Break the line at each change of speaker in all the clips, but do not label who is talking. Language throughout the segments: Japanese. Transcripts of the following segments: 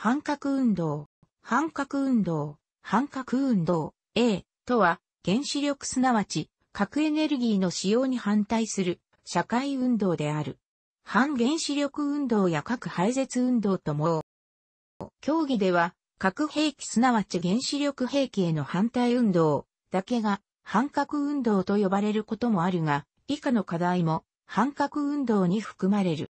反核運動、反核運動、反核運動、A とは、原子力すなわち、核エネルギーの使用に反対する社会運動である。反原子力運動や核廃絶運動とも、競技では、核兵器すなわち原子力兵器への反対運動だけが反核運動と呼ばれることもあるが、以下の課題も反核運動に含まれる。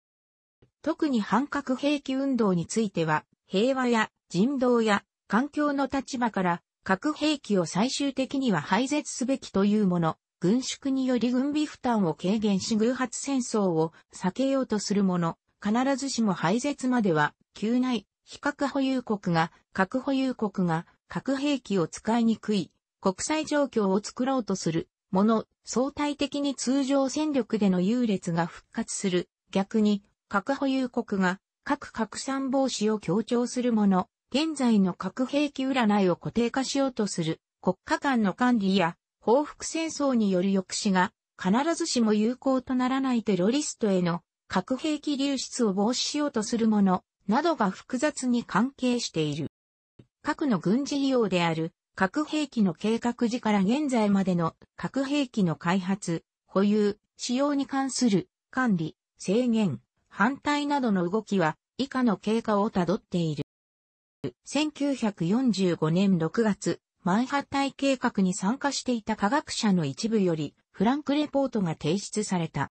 特に反核兵器運動については、平和や人道や環境の立場から核兵器を最終的には廃絶すべきというもの、軍縮により軍備負担を軽減し偶発戦争を避けようとするもの、必ずしも廃絶までは、旧内、非核保有国が、核保有国が核兵器を使いにくい、国際状況を作ろうとする、もの、相対的に通常戦力での優劣が復活する、逆に、核保有国が核拡散防止を強調するもの、現在の核兵器占いを固定化しようとする国家間の管理や報復戦争による抑止が必ずしも有効とならないテロリストへの核兵器流出を防止しようとするものなどが複雑に関係している。核の軍事利用である核兵器の計画時から現在までの核兵器の開発、保有、使用に関する管理、制限、反対などの動きは以下の経過をたどっている。1945年6月、マンハッタイ計画に参加していた科学者の一部より、フランクレポートが提出された。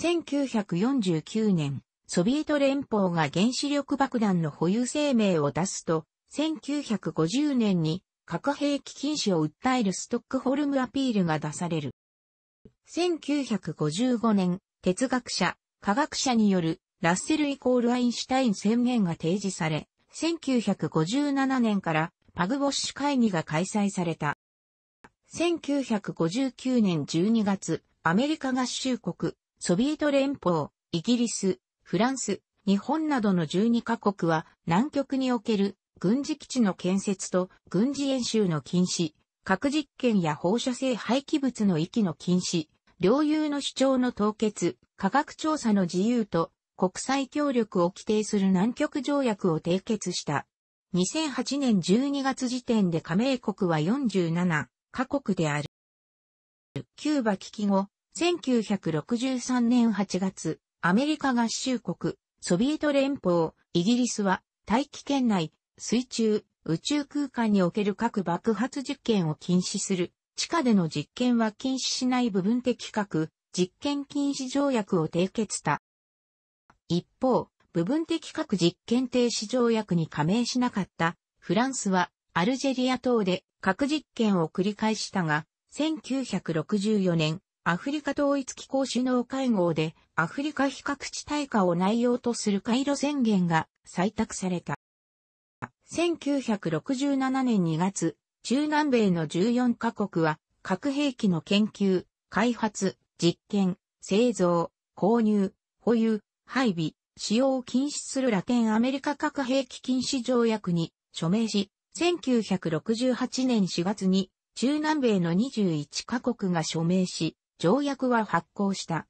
1949年、ソビエト連邦が原子力爆弾の保有声明を出すと、1950年に核兵器禁止を訴えるストックホルムアピールが出される。1955年、哲学者、科学者によるラッセルイコールアインシュタイン宣言が提示され、1957年からパグボッシュ会議が開催された。1959年12月、アメリカ合衆国、ソビエト連邦、イギリス、フランス、日本などの12カ国は南極における軍事基地の建設と軍事演習の禁止、核実験や放射性廃棄物の域の禁止、領有の主張の凍結、科学調査の自由と国際協力を規定する南極条約を締結した。2008年12月時点で加盟国は47カ国である。キューバ危機後、1963年8月、アメリカ合衆国、ソビエト連邦、イギリスは大気圏内、水中、宇宙空間における核爆発実験を禁止する。地下での実験は禁止しない部分的核、実験禁止条約を締結した。一方、部分的核実験停止条約に加盟しなかったフランスはアルジェリア等で核実験を繰り返したが、1964年、アフリカ統一機構首脳会合でアフリカ非核地帯化を内容とする回路宣言が採択された。1967年2月、中南米の14カ国は核兵器の研究、開発、実験、製造、購入、保有、配備、使用を禁止するラテンアメリカ核兵器禁止条約に署名し、1968年4月に中南米の21カ国が署名し、条約は発効した。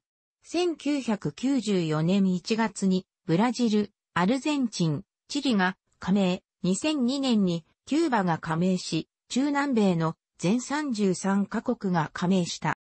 1994年1月にブラジル、アルゼンチン、チリが加盟、2002年にキューバが加盟し、中南米の全33カ国が加盟した。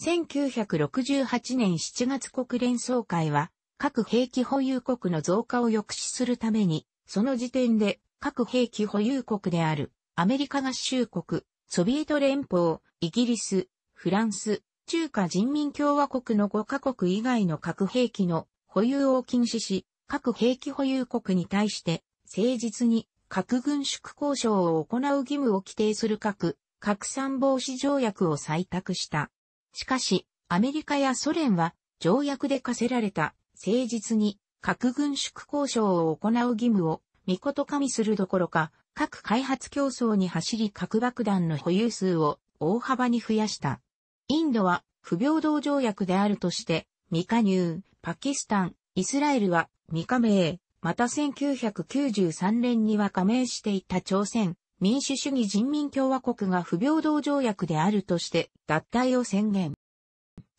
1968年7月国連総会は、核兵器保有国の増加を抑止するために、その時点で核兵器保有国であるアメリカ合衆国、ソビエト連邦、イギリス、フランス、中華人民共和国の5カ国以外の核兵器の保有を禁止し、核兵器保有国に対して誠実に核軍縮交渉を行う義務を規定する核、核散防止条約を採択した。しかし、アメリカやソ連は条約で課せられた誠実に核軍縮交渉を行う義務を見事加味するどころか、核開発競争に走り核爆弾の保有数を大幅に増やした。インドは不平等条約であるとして、未加入、パキスタン、イスラエルは未加盟、また1993年には加盟していた朝鮮、民主主義人民共和国が不平等条約であるとして脱退を宣言。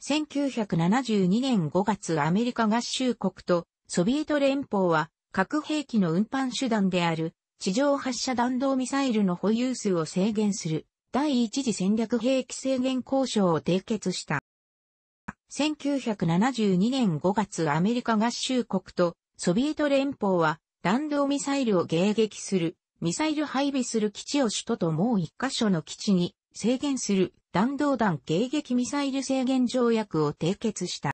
1972年5月アメリカ合衆国とソビエト連邦は核兵器の運搬手段である地上発射弾道ミサイルの保有数を制限する第一次戦略兵器制限交渉を締結した。1972年5月アメリカ合衆国とソビエト連邦は弾道ミサイルを迎撃するミサイル配備する基地を首都ともう一箇所の基地に制限する弾道弾迎撃ミサイル制限条約を締結した。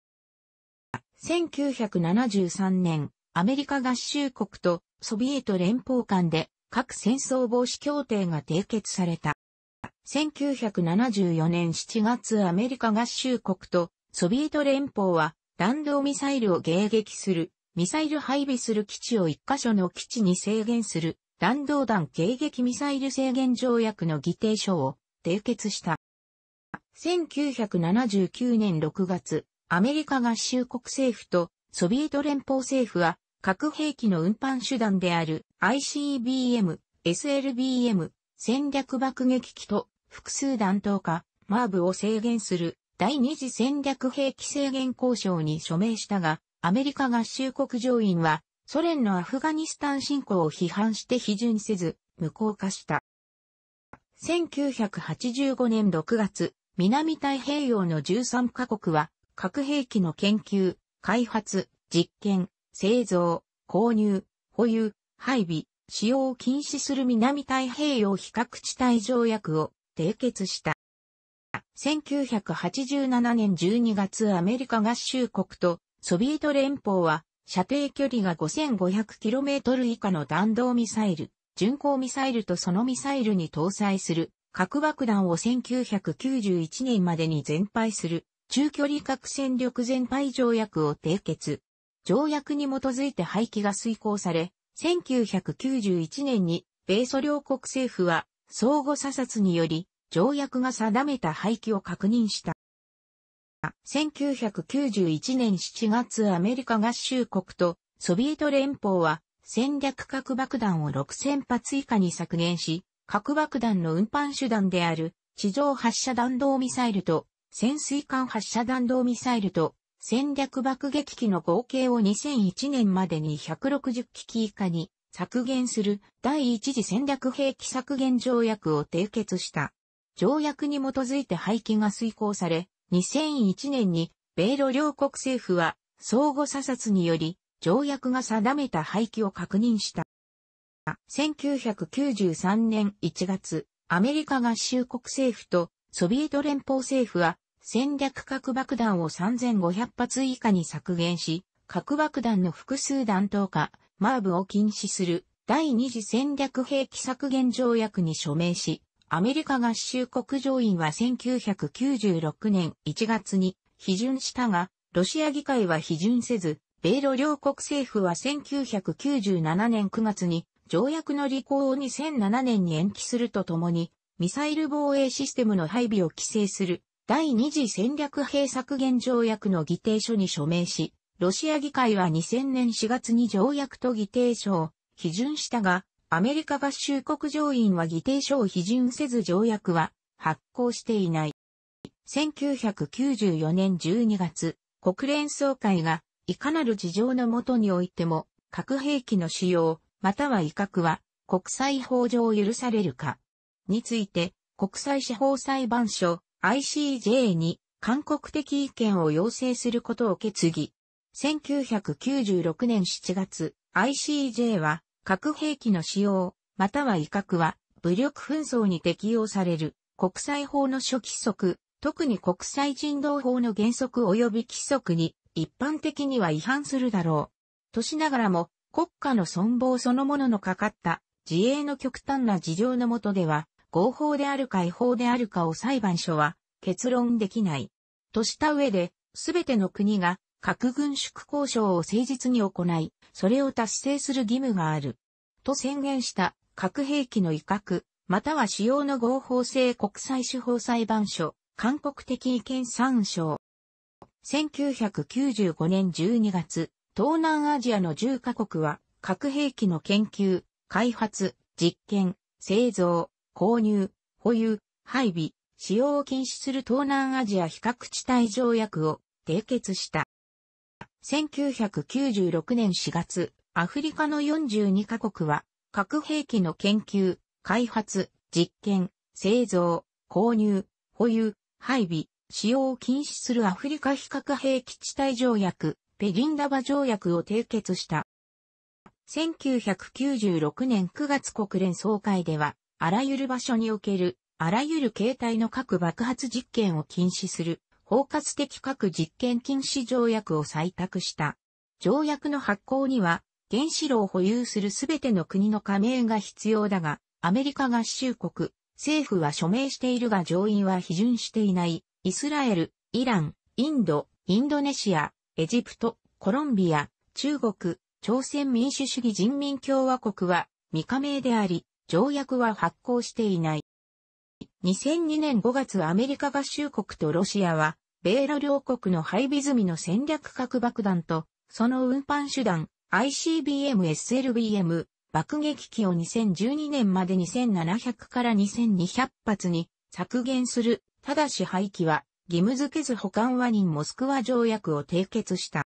1973年、アメリカ合衆国とソビエト連邦間で核戦争防止協定が締結された。1974年7月アメリカ合衆国とソビエト連邦は弾道ミサイルを迎撃するミサイル配備する基地を一箇所の基地に制限する弾道弾迎撃ミサイル制限条約の議定書を締結した。1979年6月、アメリカ合衆国政府とソビエト連邦政府は核兵器の運搬手段である ICBM、SLBM、戦略爆撃機と複数弾頭化、マーブを制限する第二次戦略兵器制限交渉に署名したが、アメリカ合衆国上院はソ連のアフガニスタン侵攻を批判して批准せず、無効化した。1985年6月、南太平洋の13カ国は、核兵器の研究、開発、実験、製造、購入、保有、配備、使用を禁止する南太平洋非核地帯条約を締結した。1987年12月アメリカ合衆国とソビエト連邦は射程距離が 5500km 以下の弾道ミサイル、巡航ミサイルとそのミサイルに搭載する核爆弾を1991年までに全廃する中距離核戦力全廃条約を締結。条約に基づいて廃棄が遂行され、1991年に米ソ両国政府は相互査察により条約が定めた廃棄を確認した。1991年7月アメリカ合衆国とソビエト連邦は戦略核爆弾を6000発以下に削減し、核爆弾の運搬手段である地上発射弾道ミサイルと潜水艦発射弾道ミサイルと戦略爆撃機の合計を2001年までに160機以下に削減する第一次戦略兵器削減条約を締結した。条約に基づいて廃棄が遂行され、2001年に米ロ両国政府は相互査察により条約が定めた廃棄を確認した。1993年1月、アメリカ合衆国政府とソビエト連邦政府は戦略核爆弾を3500発以下に削減し、核爆弾の複数弾頭化、マーブを禁止する第二次戦略兵器削減条約に署名し、アメリカ合衆国上院は1996年1月に批准したが、ロシア議会は批准せず、米ロ両国政府は1997年9月に条約の履行を2007年に延期するとともに、ミサイル防衛システムの配備を規制する第二次戦略兵削減条約の議定書に署名し、ロシア議会は2000年4月に条約と議定書を批准したが、アメリカ合衆国上院は議定書を批准せず条約は発行していない。1994年12月、国連総会がいかなる事情のもとにおいても核兵器の使用または威嚇は国際法上許されるかについて国際司法裁判所 ICJ に韓国的意見を要請することを決議。1996年7月、ICJ は核兵器の使用、または威嚇は、武力紛争に適用される、国際法の諸規則、特に国際人道法の原則及び規則に、一般的には違反するだろう。としながらも、国家の存亡そのもののかかった自衛の極端な事情のもとでは、合法であるか違法であるかを裁判所は結論できない。とした上で、すべての国が核軍縮交渉を誠実に行い、それを達成する義務がある。と宣言した核兵器の威嚇、または使用の合法性国際司法裁判所、韓国的意見参照。1995年12月、東南アジアの10カ国は、核兵器の研究、開発、実験、製造、購入、保有、配備、使用を禁止する東南アジア非核地帯条約を締結した。1996年4月、アフリカの42カ国は、核兵器の研究、開発、実験、製造、購入、保有、配備、使用を禁止するアフリカ非核兵器地帯条約、ペリンダバ条約を締結した。1996年9月国連総会では、あらゆる場所における、あらゆる形態の核爆発実験を禁止する、包括的核実験禁止条約を採択した。条約の発行には、原子炉を保有するすべての国の加盟が必要だが、アメリカ合衆国、政府は署名しているが上院は批准していない、イスラエル、イラン、インド、インドネシア、エジプト、コロンビア、中国、朝鮮民主主義人民共和国は未加盟であり、条約は発行していない。2002年5月アメリカ合衆国とロシアは、米ロ両国の配備済みの戦略核爆弾と、その運搬手段、ICBM-SLBM、爆撃機を2012年まで2700から2200発に削減する、ただし廃棄は義務付けず保管は任モスクワ条約を締結した。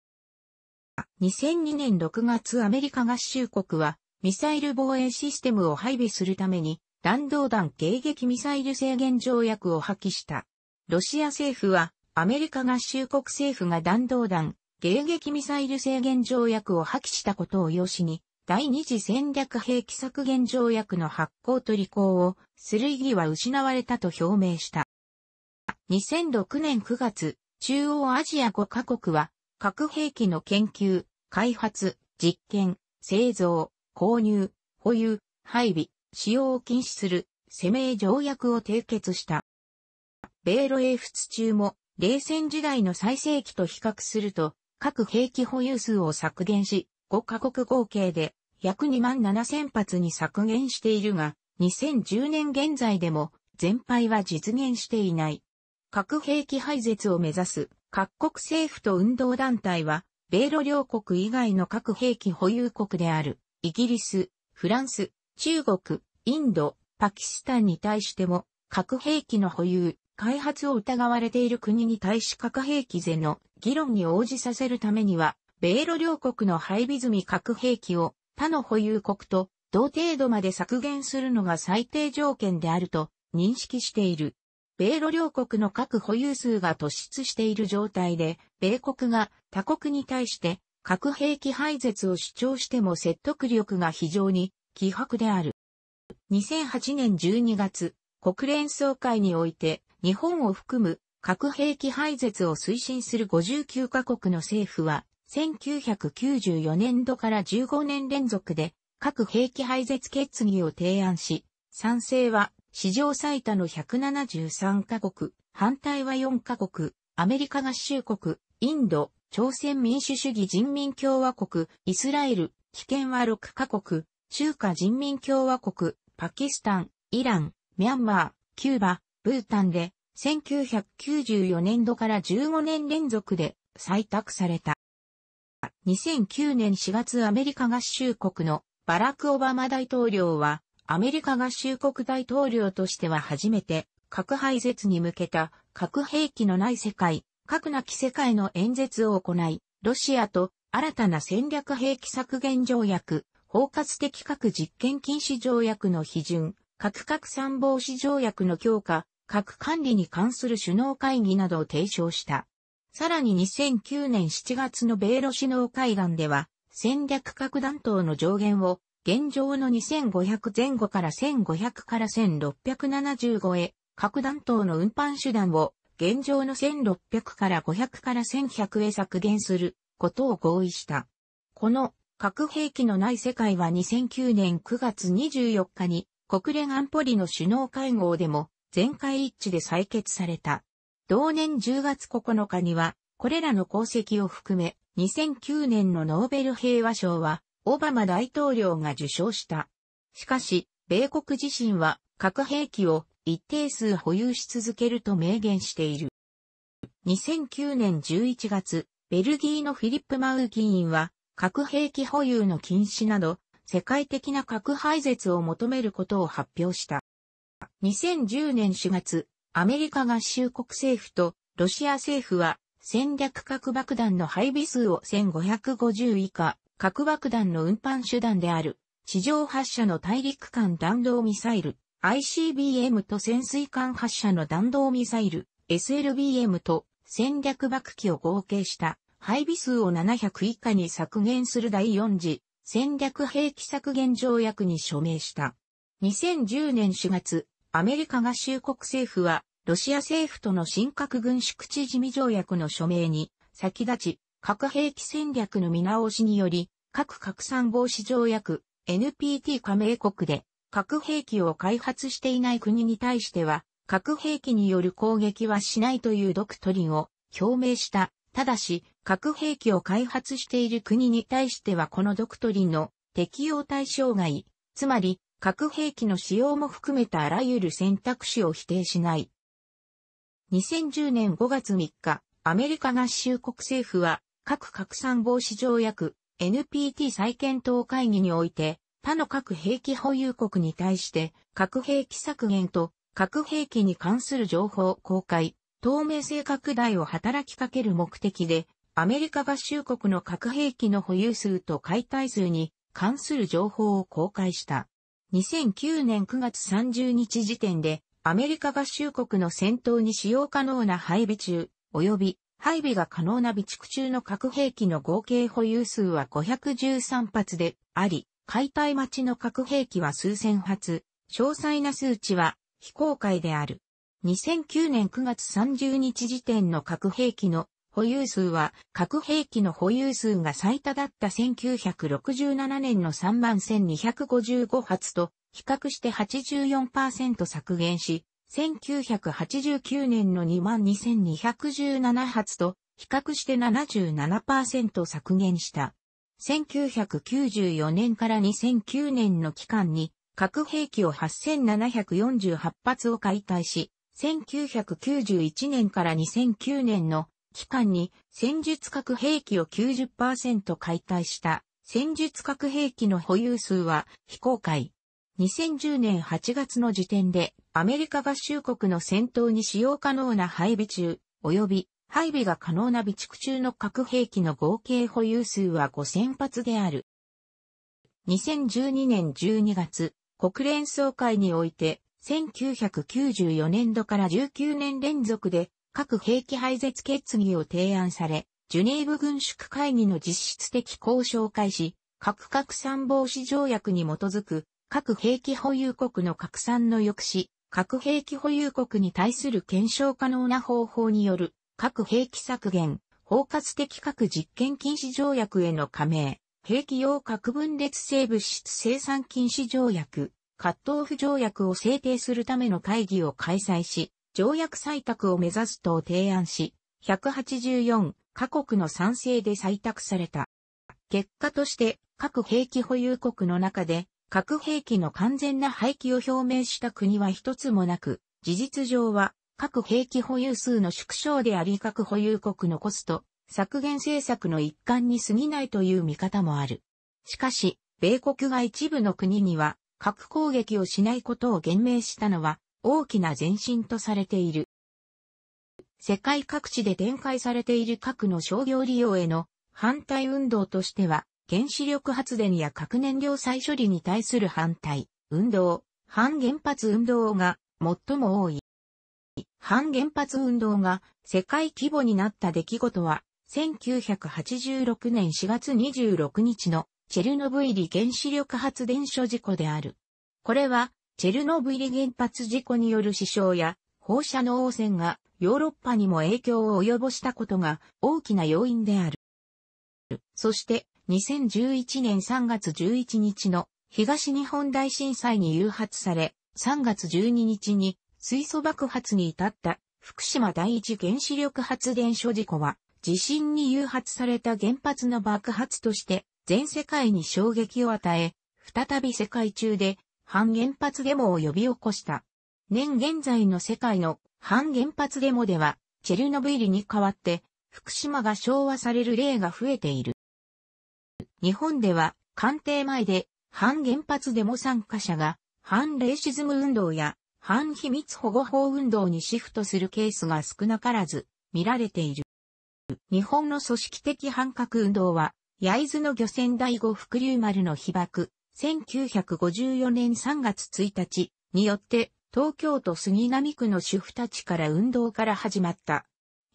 2002年6月アメリカ合衆国はミサイル防衛システムを配備するために弾道弾迎撃ミサイル制限条約を破棄した。ロシア政府は、アメリカ合衆国政府が弾道弾、迎撃ミサイル制限条約を破棄したことを要紙に、第二次戦略兵器削減条約の発行と履行をする意義は失われたと表明した。2006年9月、中央アジア5カ国は、核兵器の研究、開発、実験、製造、購入、保有、配備、使用を禁止する、セめ条約を締結した。米ロ英仏中も、冷戦時代の最盛期と比較すると、各兵器保有数を削減し、5カ国合計で約2万7千発に削減しているが、2010年現在でも全廃は実現していない。核兵器廃絶を目指す各国政府と運動団体は、米ロ両国以外の核兵器保有国である、イギリス、フランス、中国、インド、パキスタンに対しても、核兵器の保有、開発を疑われている国に対し核兵器税の議論に応じさせるためには、米ロ両国の配備済み核兵器を他の保有国と同程度まで削減するのが最低条件であると認識している。米ロ両国の核保有数が突出している状態で、米国が他国に対して核兵器廃絶を主張しても説得力が非常に希薄である。2008年12月、国連総会において、日本を含む核兵器廃絶を推進する59カ国の政府は、1994年度から15年連続で核兵器廃絶決議を提案し、賛成は史上最多の173カ国、反対は4カ国、アメリカ合衆国、インド、朝鮮民主主義人民共和国、イスラエル、棄権は6カ国、中華人民共和国、パキスタン、イラン、ミャンマー、キューバ、ブータンで、1994年度から15年連続で採択された。2009年4月アメリカ合衆国のバラク・オバマ大統領は、アメリカ合衆国大統領としては初めて、核廃絶に向けた核兵器のない世界、核なき世界の演説を行い、ロシアと新たな戦略兵器削減条約、包括的核実験禁止条約の批准、核拡散防止条約の強化、核管理に関する首脳会議などを提唱した。さらに2009年7月の米ロ首脳会談では、戦略核弾頭の上限を現状の2500前後から1500から1675へ、核弾頭の運搬手段を現状の1600から500から1100へ削減することを合意した。この核兵器のない世界は2009年9月24日に国連安保理の首脳会合でも全会一致で採決された。同年10月9日にはこれらの功績を含め2009年のノーベル平和賞はオバマ大統領が受賞した。しかし、米国自身は核兵器を一定数保有し続けると明言している。2009年11月、ベルギーのフィリップ・マウ議員は核兵器保有の禁止など、世界的な核廃絶を求めることを発表した。2010年4月、アメリカ合衆国政府とロシア政府は戦略核爆弾の配備数を1550以下、核爆弾の運搬手段である地上発射の大陸間弾道ミサイル ICBM と潜水艦発射の弾道ミサイル SLBM と戦略爆機を合計した配備数を700以下に削減する第4次戦略兵器削減条約に署名した。2010年4月、アメリカ合衆国政府は、ロシア政府との新核軍縮地事務条約の署名に、先立ち、核兵器戦略の見直しにより、核拡散防止条約、NPT 加盟国で、核兵器を開発していない国に対しては、核兵器による攻撃はしないというドクトリンを表明した。ただし、核兵器を開発している国に対してはこのドクトリンの適用対象外、つまり核兵器の使用も含めたあらゆる選択肢を否定しない。2010年5月3日、アメリカ合衆国政府は核拡散防止条約 NPT 再検討会議において他の核兵器保有国に対して核兵器削減と核兵器に関する情報公開、透明性拡大を働きかける目的でアメリカ合衆国の核兵器の保有数と解体数に関する情報を公開した。2009年9月30日時点で、アメリカ合衆国の戦闘に使用可能な配備中、及び配備が可能な備蓄中の核兵器の合計保有数は513発であり、解体待ちの核兵器は数千発、詳細な数値は非公開である。2009年9月30日時点の核兵器の保有数は核兵器の保有数が最多だった1967年の31,255発と比較して84%削減し、1989年の22,217発と比較して77%削減した。1994年から2009年の期間に核兵器を8748発を解体し、1991年から2009年の期間に戦術核兵器を90%解体した戦術核兵器の保有数は非公開。2010年8月の時点でアメリカ合衆国の戦闘に使用可能な配備中、及び配備が可能な備蓄中の核兵器の合計保有数は5000発である。2012年12月、国連総会において、1994年度から19年連続で核兵器廃絶決議を提案され、ジュネーブ軍縮会議の実質的交渉開始、核拡散防止条約に基づく、核兵器保有国の拡散の抑止、核兵器保有国に対する検証可能な方法による、核兵器削減、包括的核実験禁止条約への加盟、兵器用核分裂性物質生産禁止条約、カットオフ条約を制定するための会議を開催し、条約採択を目指すと提案し、184カ国の賛成で採択された。結果として、核兵器保有国の中で、核兵器の完全な廃棄を表明した国は一つもなく、事実上は、核兵器保有数の縮小であり核保有国のコスト、削減政策の一環に過ぎないという見方もある。しかし、米国が一部の国には、核攻撃をしないことを言明したのは、大きな前進とされている。世界各地で展開されている核の商業利用への反対運動としては、原子力発電や核燃料再処理に対する反対、運動、反原発運動が最も多い。反原発運動が世界規模になった出来事は、1986年4月26日のチェルノブイリ原子力発電所事故である。これはチェルノブイリ原発事故による死傷や放射能汚染がヨーロッパにも影響を及ぼしたことが大きな要因である。そして2011年3月11日の東日本大震災に誘発され、3月12日に水素爆発に至った福島第一原子力発電所事故は地震に誘発された原発の爆発として全世界に衝撃を与え、再び世界中で反原発デモを呼び起こした。年現在の世界の反原発デモでは、チェルノブイリに代わって、福島が昭和される例が増えている。日本では、官邸前で、反原発デモ参加者が、反レイシズム運動や、反秘密保護法運動にシフトするケースが少なからず、見られている。日本の組織的反核運動は、焼津の漁船第五福竜丸の被爆、1954年3月1日によって、東京都杉並区の主婦たちから運動から始まった。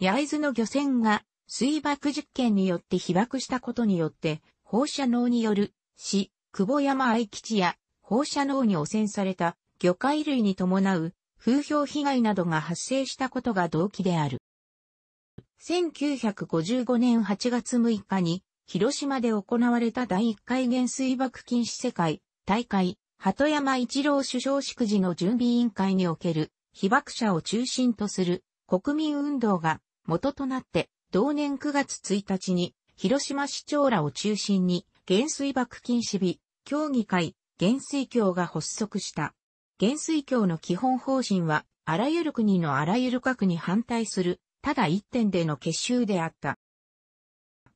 焼津の漁船が水爆実験によって被爆したことによって、放射能による死、久保山愛吉や放射能に汚染された魚介類に伴う風評被害などが発生したことが動機である。1955年8月6日に広島で行われた第1回原水爆禁止世界大会、鳩山一郎首相祝辞の準備委員会における被爆者を中心とする国民運動が元となって同年9月1日に広島市長らを中心に原水爆禁止日協議会原水協が発足した。原水協の基本方針はあらゆる国のあらゆる核に反対するただ一点での結集であった。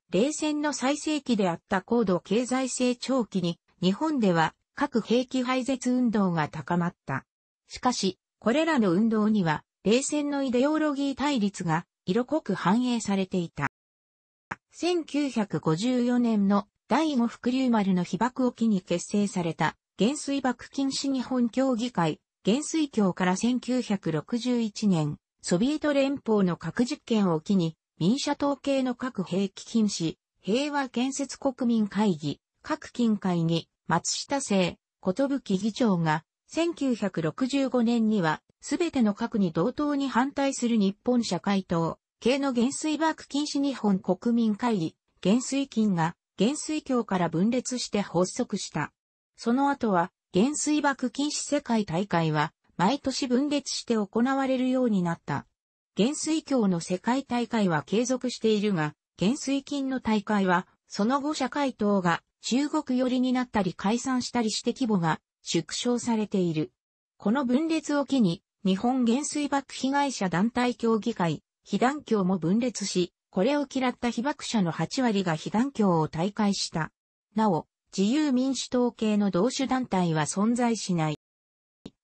冷戦の最盛期であった高度経済成長期に、日本では核兵器廃絶運動が高まった。しかし、これらの運動には、冷戦のイデオロギー対立が色濃く反映されていた。1954年の第五福竜丸の被爆を機に結成された、原水爆禁止日本協議会、原水協から1961年、ソビエト連邦の核実験を機に、民社統計の各兵器禁止、平和建設国民会議、各金会議、松下政、こと議長が、1965年には、すべての核に同等に反対する日本社会党、系の減水爆禁止日本国民会議、減水金が、減水協から分裂して発足した。その後は、減水爆禁止世界大会は、毎年分裂して行われるようになった。減水橋の世界大会は継続しているが、減水金の大会は、その後社会党が中国寄りになったり解散したりして規模が縮小されている。この分裂を機に、日本原水爆被害者団体協議会、被団協も分裂し、これを嫌った被爆者の8割が被団協を退会した。なお、自由民主党系の同種団体は存在しない。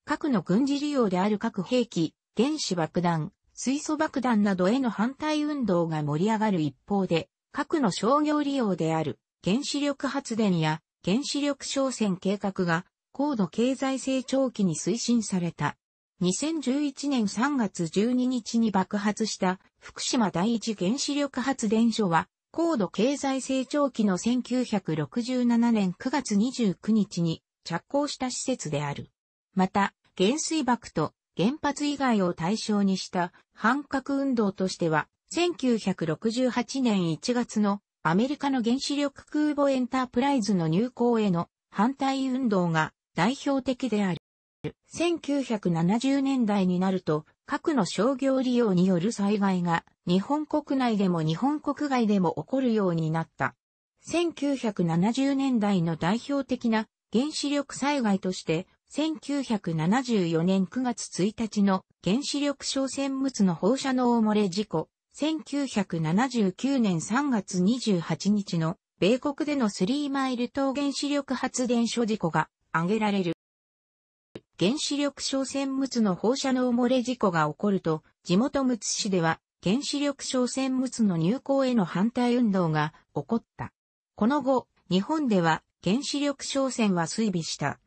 核の軍事利用である核兵器、原子爆弾、水素爆弾などへの反対運動が盛り上がる一方で、核の商業利用である原子力発電や原子力商船計画が高度経済成長期に推進された。2011年3月12日に爆発した福島第一原子力発電所は高度経済成長期の1967年9月29日に着工した施設である。また、原水爆と原発以外を対象にした反核運動としては、1968年1月のアメリカの原子力空母エンタープライズの入港への反対運動が代表的である。1970年代になると、核の商業利用による災害が日本国内でも日本国外でも起こるようになった。1970年代の代表的な原子力災害として1974年9月1日の原子力小船物の放射能漏れ事故、1979年3月28日の米国でのスリーマイル島原子力発電所事故が挙げられる。原子力小船物の放射能漏れ事故が起こると、地元むつ市では原子力小船物の入港への反対運動が起こった。この後、日本では原子力小船は衰微した。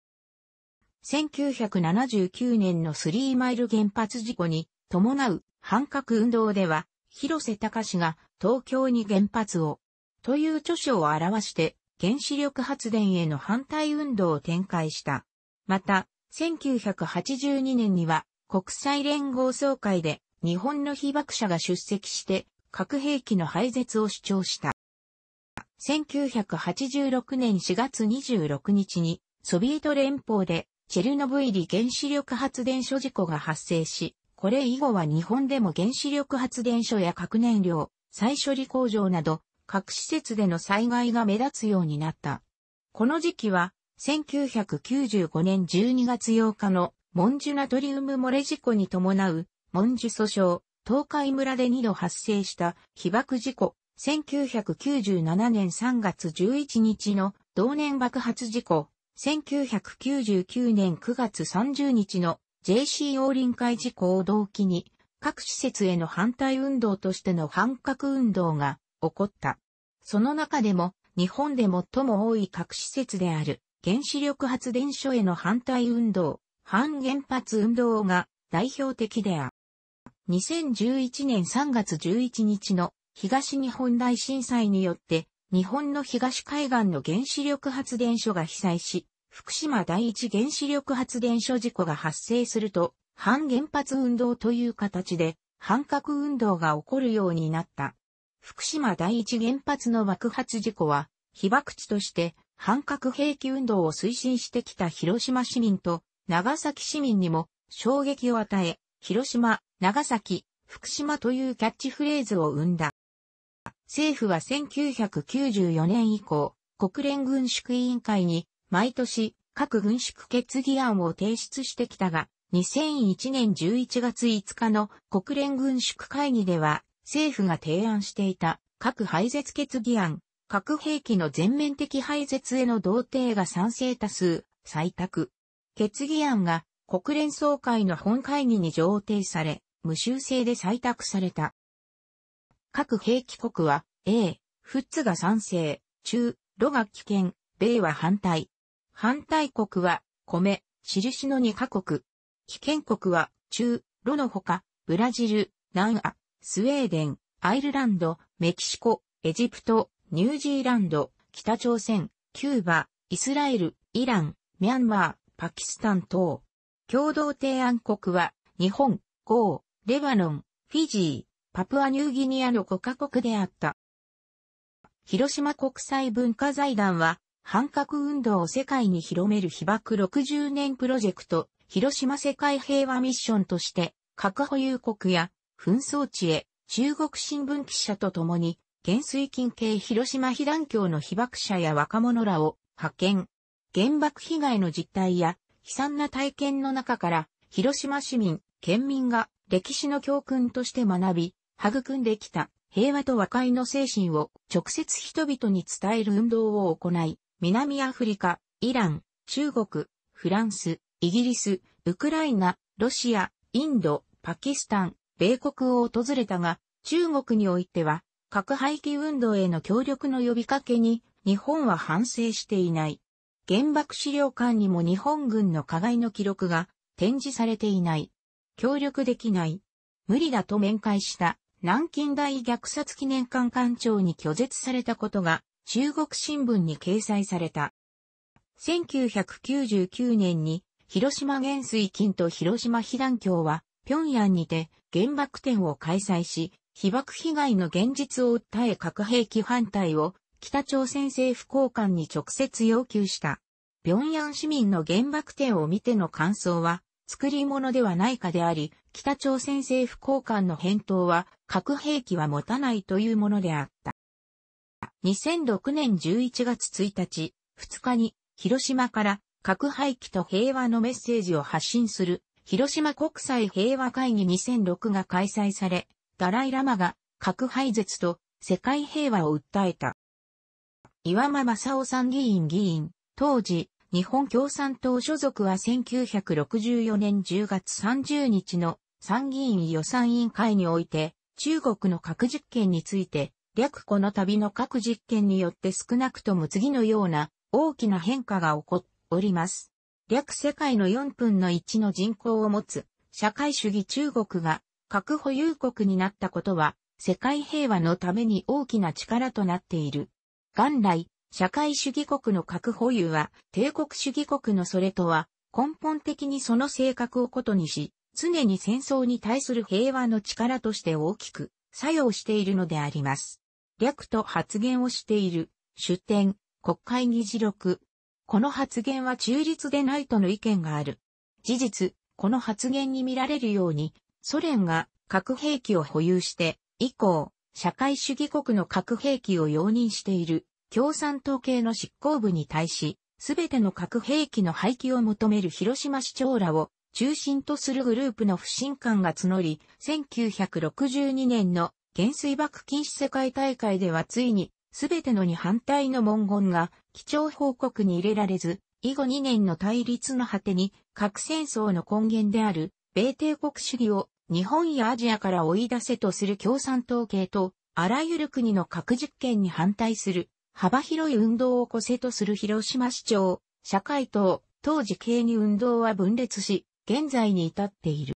1979年のスリーマイル原発事故に伴う反核運動では、広瀬隆が東京に原発をという著書を表して原子力発電への反対運動を展開した。また、1982年には国際連合総会で日本の被爆者が出席して核兵器の廃絶を主張した。1986年4月26日にソビエト連邦でチェルノブイリ原子力発電所事故が発生し、これ以後は日本でも原子力発電所や核燃料、再処理工場など、各施設での災害が目立つようになった。この時期は、1995年12月8日のモンジュナトリウム漏れ事故に伴う、モンジュ訴訟、東海村で2度発生した被爆事故、1997年3月11日の同年爆発事故、1999年9月30日の JCO 臨海事故を動機に、各施設への反対運動としての反核運動が起こった。その中でも、日本で最も多い各施設である原子力発電所への反対運動、反原発運動が代表的である。2011年3月11日の東日本大震災によって日本の東海岸の原子力発電所が被災し、福島第一原子力発電所事故が発生すると、反原発運動という形で、反核運動が起こるようになった。福島第一原発の爆発事故は、被爆地として反核兵器運動を推進してきた広島市民と長崎市民にも衝撃を与え、広島、長崎、福島というキャッチフレーズを生んだ。政府は1994年以降、国連軍縮委員会に毎年各軍縮決議案を提出してきたが、2001年11月5日の国連軍縮会議では政府が提案していた核廃絶決議案、核兵器の全面的廃絶への同定が賛成多数、採択。決議案が国連総会の本会議に上呈され、無修正で採択された。各兵器国は、A、フッツが賛成、中、ロが危険、米は反対。反対国は、米、印の2カ国。危険国は、中、ロのほか、ブラジル、南ア、スウェーデン、アイルランド、メキシコ、エジプト、ニュージーランド、北朝鮮、キューバ、イスラエル、イラン、ミャンマー、パキスタン等。共同提案国は、日本、ゴー、レバノン、フィジー、パプアニューギニアの5カ国であった。広島国際文化財団は、反核運動を世界に広める被爆60年プロジェクト、広島世界平和ミッションとして、核保有国や紛争地へ中国新聞記者と共に、減水近系広島被団協の被爆者や若者らを派遣。原爆被害の実態や悲惨な体験の中から、広島市民、県民が歴史の教訓として学び、育んできた平和と和解の精神を直接人々に伝える運動を行い、南アフリカ、イラン、中国、フランス、イギリス、ウクライナ、ロシア、インド、パキスタン、米国を訪れたが、中国においては、核廃棄運動への協力の呼びかけに、日本は反省していない。原爆資料館にも日本軍の加害の記録が展示されていない。協力できない。無理だと面会した南京大虐殺記念館館長に拒絶されたことが中国新聞に掲載された。1999年に広島元水金と広島被団協は平壌にて原爆展を開催し、被爆被害の現実を訴え核兵器反対を北朝鮮政府高官に直接要求した。平壌市民の原爆展を見ての感想は作り物ではないかであり、北朝鮮政府高官の返答は、核兵器は持たないというものであった。2006年11月1日、2日に、広島から核廃棄と平和のメッセージを発信する、広島国際平和会議2006が開催され、ダライラマが核廃絶と世界平和を訴えた。岩間正夫参議院議員、当時、日本共産党所属は1964年10月30日の参議院予算委員会において、中国の核実験について、略この度の核実験によって少なくとも次のような大きな変化が起こっております。略世界の4分の1の人口を持つ社会主義中国が核保有国になったことは世界平和のために大きな力となっている。元来、社会主義国の核保有は、帝国主義国のそれとは、根本的にその性格をことにし、常に戦争に対する平和の力として大きく作用しているのであります。略と発言をしている、主典、国会議事録。この発言は中立でないとの意見がある。事実、この発言に見られるように、ソ連が核兵器を保有して、以降、社会主義国の核兵器を容認している共産党系の執行部に対し、すべての核兵器の廃棄を求める広島市長らを中心とするグループの不信感が募り、1962年の原水爆禁止世界大会ではついに、すべてのに反対の文言が基調報告に入れられず、以後2年の対立の果てに、核戦争の根源である、米帝国主義を日本やアジアから追い出せとする共産党系と、あらゆる国の核実験に反対する幅広い運動を個性とする広島市長、社会党、当時系に運動は分裂し、現在に至っている。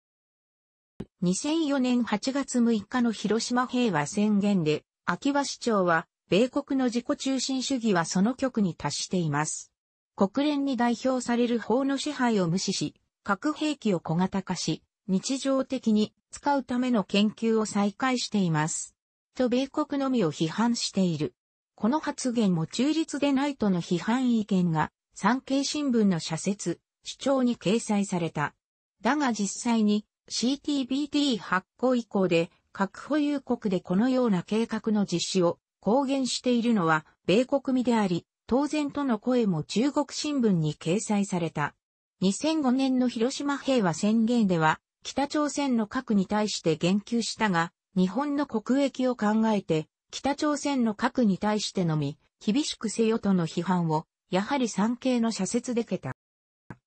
2004年8月6日の広島平和宣言で、秋葉市長は、米国の自己中心主義はその局に達しています。国連に代表される法の支配を無視し、核兵器を小型化し、日常的に使うための研究を再開しています。と米国のみを批判している。この発言も中立でないとの批判意見が、産経新聞の社説、主張に掲載された。だが実際に CTBT 発行以降で核保有国でこのような計画の実施を公言しているのは米国民であり、当然との声も中国新聞に掲載された。2005年の広島平和宣言では、北朝鮮の核に対して言及したが、日本の国益を考えて、北朝鮮の核に対してのみ、厳しくせよとの批判を、やはり産経の社説で受けた。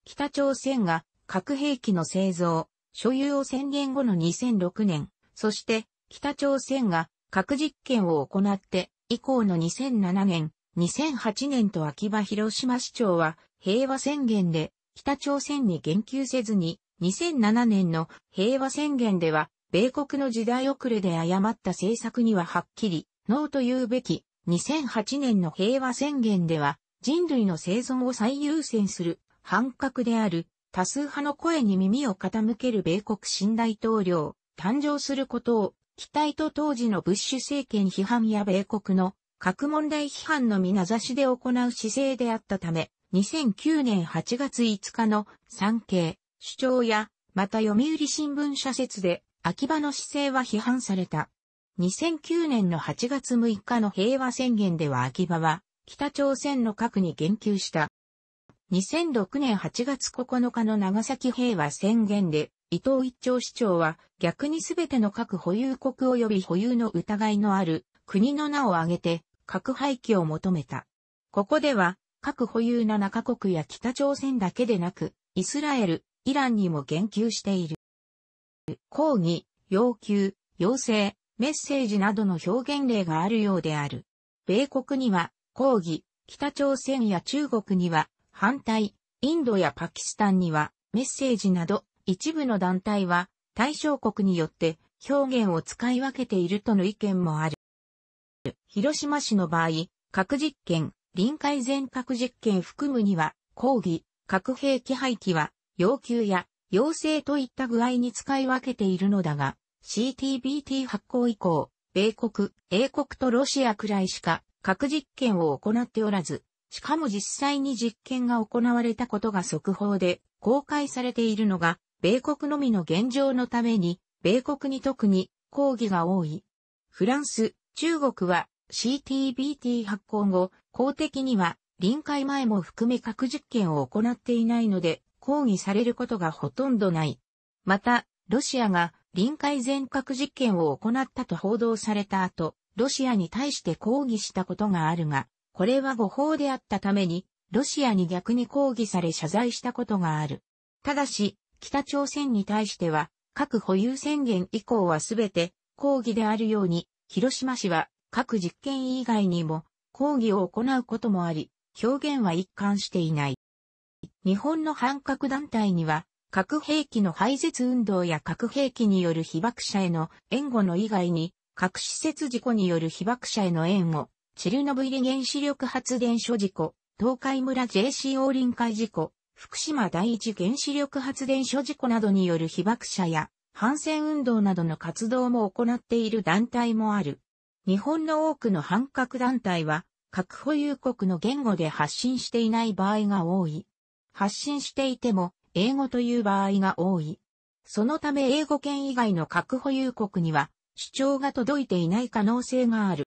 北朝鮮が核兵器の製造、所有を宣言後の2006年、そして北朝鮮が核実験を行って以降の2007年、2008年と秋葉広島市長は平和宣言で北朝鮮に言及せずに2007年の平和宣言では米国の時代遅れで誤った政策にははっきりノーと言うべき2008年の平和宣言では人類の生存を最優先する反核である多数派の声に耳を傾ける米国新大統領誕生することを期待と当時のブッシュ政権批判や米国の核問題批判のみなざしで行う姿勢であったため2009年8月5日の産経主張やまた読売新聞社説で秋葉の姿勢は批判された。2009年の8月6日の平和宣言では秋葉は、北朝鮮の核に言及した。2006年8月9日の長崎平和宣言で、伊藤一長市長は逆にすべての核保有国及び保有の疑いのある国の名を挙げて核廃棄を求めた。ここでは核保有7カ国や北朝鮮だけでなくイスラエル、イランにも言及している。抗議、要求、要請、メッセージなどの表現例があるようである。米国には抗議、北朝鮮や中国には反対、インドやパキスタンにはメッセージなど一部の団体は対象国によって表現を使い分けているとの意見もある。広島市の場合、核実験、臨海全核実験含むには、抗議、核兵器廃棄は、要求や、要請といった具合に使い分けているのだが、CTBT 発行以降、米国、英国とロシアくらいしか核実験を行っておらず、しかも実際に実験が行われたことが速報で公開されているのが、米国のみの現状のために、米国に特に抗議が多い。フランス、中国は CTBT 発行後、公的には臨界前も含め核実験を行っていないので、抗議されることがほとんどない。また、ロシアが臨海全核実験を行ったと報道された後、ロシアに対して抗議したことがあるが、これは誤報であったために、ロシアに逆に抗議され謝罪したことがある。ただし、北朝鮮に対しては、核保有宣言以降はすべて抗議であるように、広島市は核実験以外にも抗議を行うこともあり、表現は一貫していない。日本の反核団体には核兵器の廃絶運動や核兵器による被爆者への援護の以外に、核施設事故による被爆者への援護、チェルノブイリ原子力発電所事故、東海村 JCO 臨海事故、福島第一原子力発電所事故などによる被爆者や、反戦運動などの活動も行っている団体もある。日本の多くの反核団体は、核保有国の言語で発信していない場合が多い。発信していても、英語という場合が多い。そのため英語圏以外の核保有国には主張が届いていない可能性がある。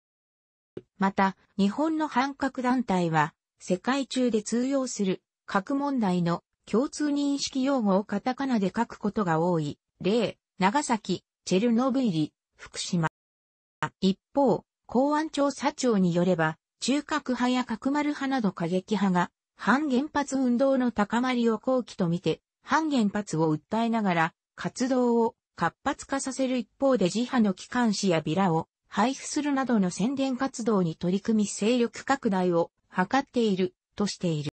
また、日本の反核団体は、世界中で通用する核問題の共通認識用語をカタカナで書くことが多い。例、長崎、チェルノブイリ、福島。一方、公安調査庁によれば、中核派や核丸派など過激派が反原発運動の高まりを後期とみて、反原発を訴えながら、活動を活発化させる一方で自派の機関紙やビラを配布するなどの宣伝活動に取り組み勢力拡大を図っているとしている。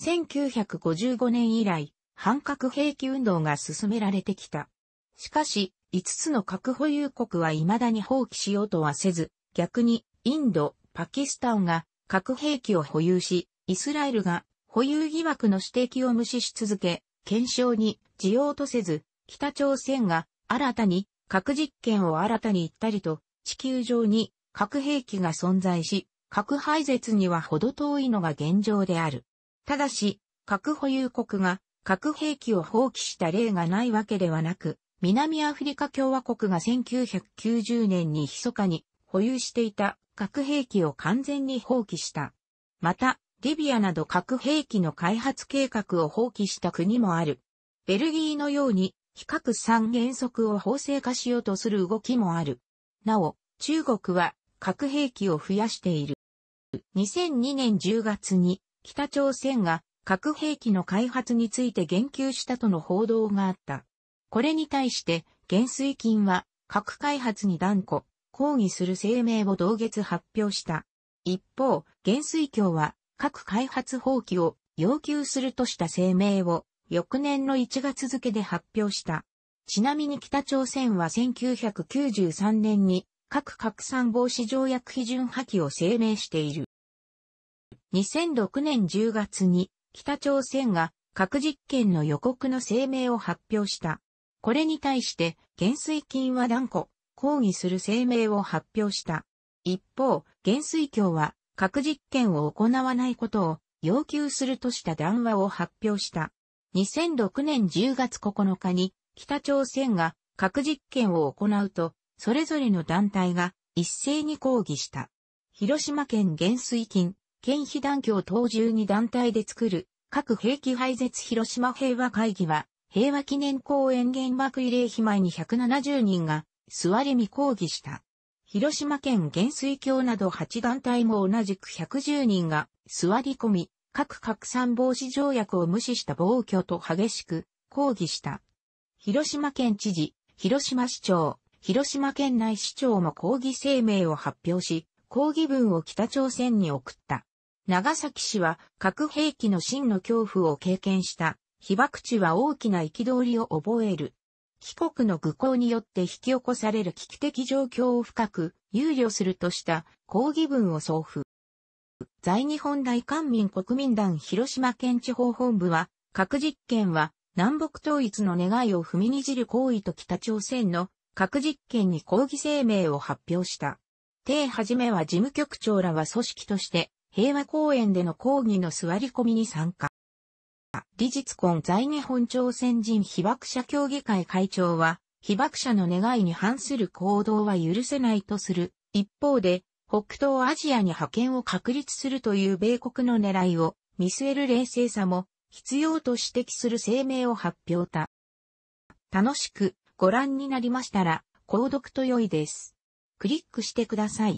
1955年以来、反核兵器運動が進められてきた。しかし、5つの核保有国は未だに放棄しようとはせず、逆にインド、パキスタンが核兵器を保有し、イスラエルが保有疑惑の指摘を無視し続け、検証に需要とせず、北朝鮮が新たに核実験を新たに行ったりと、地球上に核兵器が存在し、核廃絶には程遠いのが現状である。ただし、核保有国が核兵器を放棄した例がないわけではなく、南アフリカ共和国が1990年に密かに保有していた核兵器を完全に放棄した。また、リビアなど核兵器の開発計画を放棄した国もある。ベルギーのように、非核三原則を法制化しようとする動きもある。なお、中国は核兵器を増やしている。2002年10月に北朝鮮が核兵器の開発について言及したとの報道があった。これに対して、減水金は核開発に断固、抗議する声明を同月発表した。一方、減水協は核開発放棄を要求するとした声明を翌年の1月付で発表した。ちなみに北朝鮮は1993年に核拡散防止条約批准破棄を声明している。2006年10月に北朝鮮が核実験の予告の声明を発表した。これに対して減水菌は断固抗議する声明を発表した。一方、減水協は核実験を行わないことを要求するとした談話を発表した。2006年10月9日に北朝鮮が核実験を行うと、それぞれの団体が一斉に抗議した。広島県減水金、県被団協等12団体で作る核兵器廃絶広島平和会議は、平和記念公園原爆慰霊碑前に170人が座り見抗議した。広島県元水橋など8団体も同じく110人が座り込み、核拡散防止条約を無視した暴挙と激しく抗議した。広島県知事、広島市長、広島県内市長も抗議声明を発表し、抗議文を北朝鮮に送った。長崎市は核兵器の真の恐怖を経験した。被爆地は大きな憤りを覚える。帰国の愚行によって引き起こされる危機的状況を深く憂慮するとした抗議文を送付。在日本大官民国民団広島県地方本部は、核実験は南北統一の願いを踏みにじる行為と北朝鮮の核実験に抗議声明を発表した。定はじめは事務局長らは組織として平和公園での抗議の座り込みに参加。事理実婚在日本朝鮮人被爆者協議会会長は、被爆者の願いに反する行動は許せないとする。一方で、北東アジアに派遣を確立するという米国の狙いを見据える冷静さも必要と指摘する声明を発表た。楽しくご覧になりましたら、購読と良いです。クリックしてください。